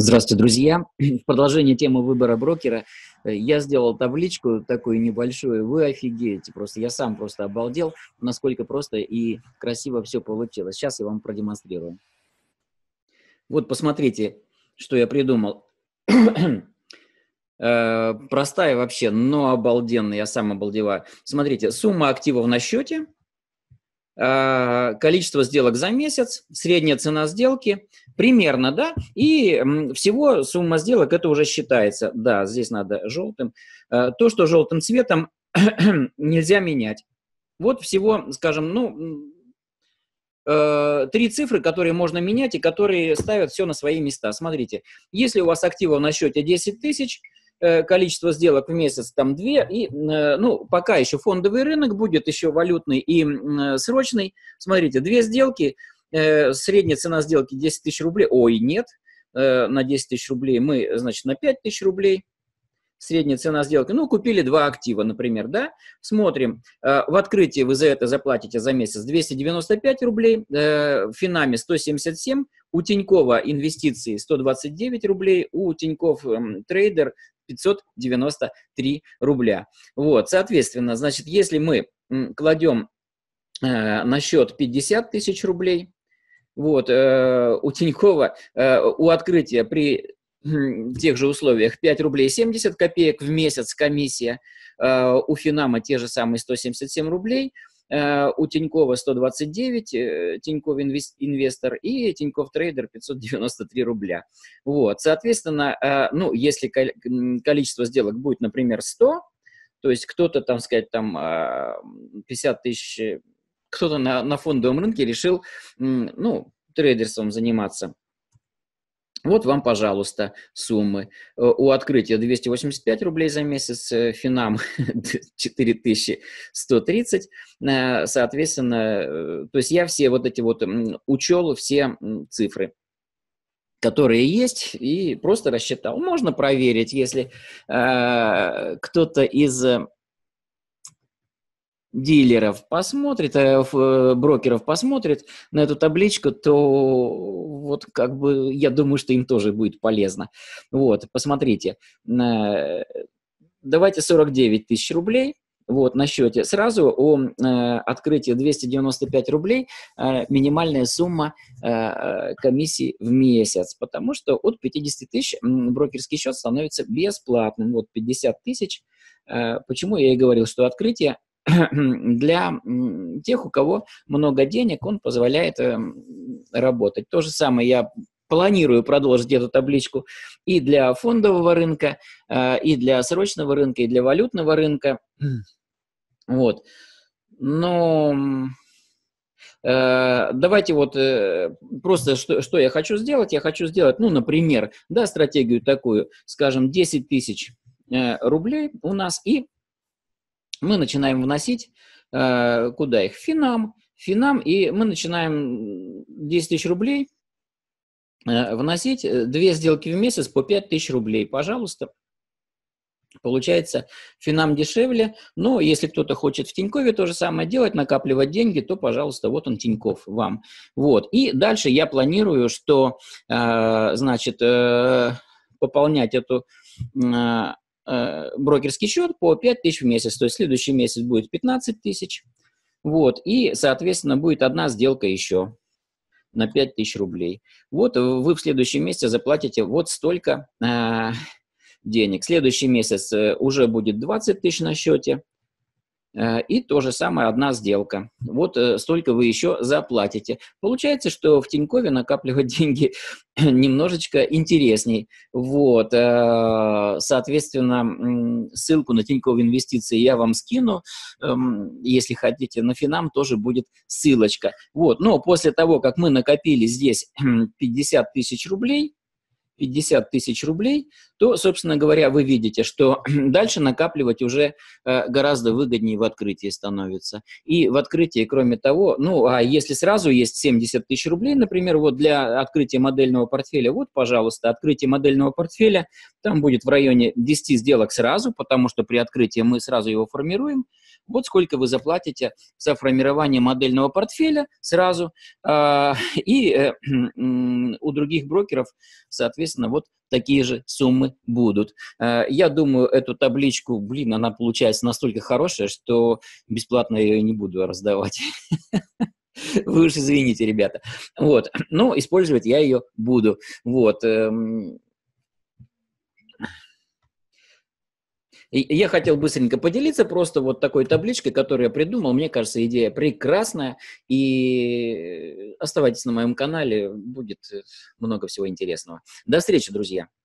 Здравствуйте, друзья. В продолжение темы выбора брокера э, я сделал табличку такую небольшую. Вы офигеете просто. Я сам просто обалдел, насколько просто и красиво все получилось. Сейчас я вам продемонстрирую. Вот посмотрите, что я придумал. Э, простая вообще, но обалденная. Я сам обалдеваю. Смотрите, сумма активов на счете – Э, количество сделок за месяц, средняя цена сделки, примерно, да, и всего сумма сделок, это уже считается, да, здесь надо желтым, э, то, что желтым цветом нельзя менять. Вот всего, скажем, ну, э, три цифры, которые можно менять и которые ставят все на свои места. Смотрите, если у вас активов на счете 10 тысяч – Э, количество сделок в месяц, там две, и, э, ну, пока еще фондовый рынок будет, еще валютный и э, срочный. Смотрите, две сделки, средняя цена сделки 10 тысяч рублей, ой, нет, на 10 тысяч рублей мы, значит, на 5 тысяч рублей, средняя цена сделки, ну, купили два актива, например, да, смотрим, в открытии вы за это заплатите за месяц 295 рублей, в Финаме 177, у Тинькова инвестиции 129 рублей, у Тиньков эм, трейдер 593 рубля. Вот, соответственно, значит, если мы кладем э, на счет 50 тысяч рублей, вот, э, у Тинькова, э, у открытия при тех же условиях 5 рублей 70 копеек в месяц комиссия, э, у Финама те же самые 177 рублей – Э, у Тинькова 129, э, Тиньков инвестор и Тиньков трейдер 593 рубля. Вот, соответственно, э, ну, если количество сделок будет, например, 100, то есть кто-то, там сказать, там 50 а, тысяч, кто-то на, на фондовом рынке решил, ну, трейдерством заниматься – вот вам, пожалуйста, суммы. Э, у открытия 285 рублей за месяц, э, финам 4130, э, соответственно, то есть я все вот эти вот учел, все цифры которые есть, и просто рассчитал. Можно проверить, если э, кто-то из дилеров посмотрит, э, э, брокеров посмотрит на эту табличку, то вот как бы я думаю, что им тоже будет полезно. Вот, посмотрите, давайте 49 тысяч рублей, вот, на счете. Сразу о э, открытии 295 рублей э, минимальная сумма э, э, комиссии в месяц, потому что от 50 тысяч брокерский счет становится бесплатным, вот 50 тысяч. Э, почему я и говорил, что открытие для тех, у кого много денег, он позволяет эм, работать. То же самое я планирую продолжить эту табличку и для фондового рынка, э, и для срочного рынка, и для валютного рынка. Вот. Но э, давайте вот э, просто что, что я хочу сделать. Я хочу сделать, ну, например, да, стратегию такую, скажем, 10 тысяч рублей у нас и мы начинаем вносить, э, куда их? Финам. Финам, и мы начинаем 10 тысяч рублей э, вносить, э, две сделки в месяц по 5 тысяч рублей, пожалуйста. Получается, финам дешевле, но если кто-то хочет в Тинькове то же самое делать, накапливать деньги, то, пожалуйста, вот он Тиньков вам. Вот. И дальше я планирую, что, значит, пополнять эту Э, брокерский счет по 5 тысяч в месяц. То есть следующий месяц будет 15 тысяч. Вот, и, соответственно, будет одна сделка еще на 5 тысяч рублей. Вот вы в следующем месяце заплатите вот столько э, денег. Следующий месяц э, уже будет 20 тысяч на счете. Э, и то же самое, одна сделка. Вот э, столько вы еще заплатите. Получается, что в Тинькове накапливать деньги немножечко интересней. Вот. Э, соответственно, ссылку на Тиньков инвестиции я вам скину. Эм, если хотите, на Финам тоже будет ссылочка. Вот. Но после того, как мы накопили здесь 50 тысяч рублей, 50 тысяч рублей, то, собственно говоря, вы видите, что дальше накапливать уже э, гораздо выгоднее в открытии становится. И в открытии, кроме того, ну, а если сразу есть 70 тысяч рублей, например, вот для открытия модельного портфеля, вот, пожалуйста, открытие модельного портфеля, там будет в районе 10 сделок сразу, потому что при открытии мы сразу его формируем, вот сколько вы заплатите за формирование модельного портфеля сразу, а, и э, у других брокеров, соответственно, вот такие же суммы будут. А, я думаю, эту табличку, блин, она получается настолько хорошая, что бесплатно ее не буду раздавать. Вы уж извините, ребята. Вот. Но использовать я ее буду. Вот. Эм, И я хотел быстренько поделиться просто вот такой табличкой, которую я придумал. Мне кажется, идея прекрасная. И оставайтесь на моем канале, будет э, много всего интересного. До встречи, друзья!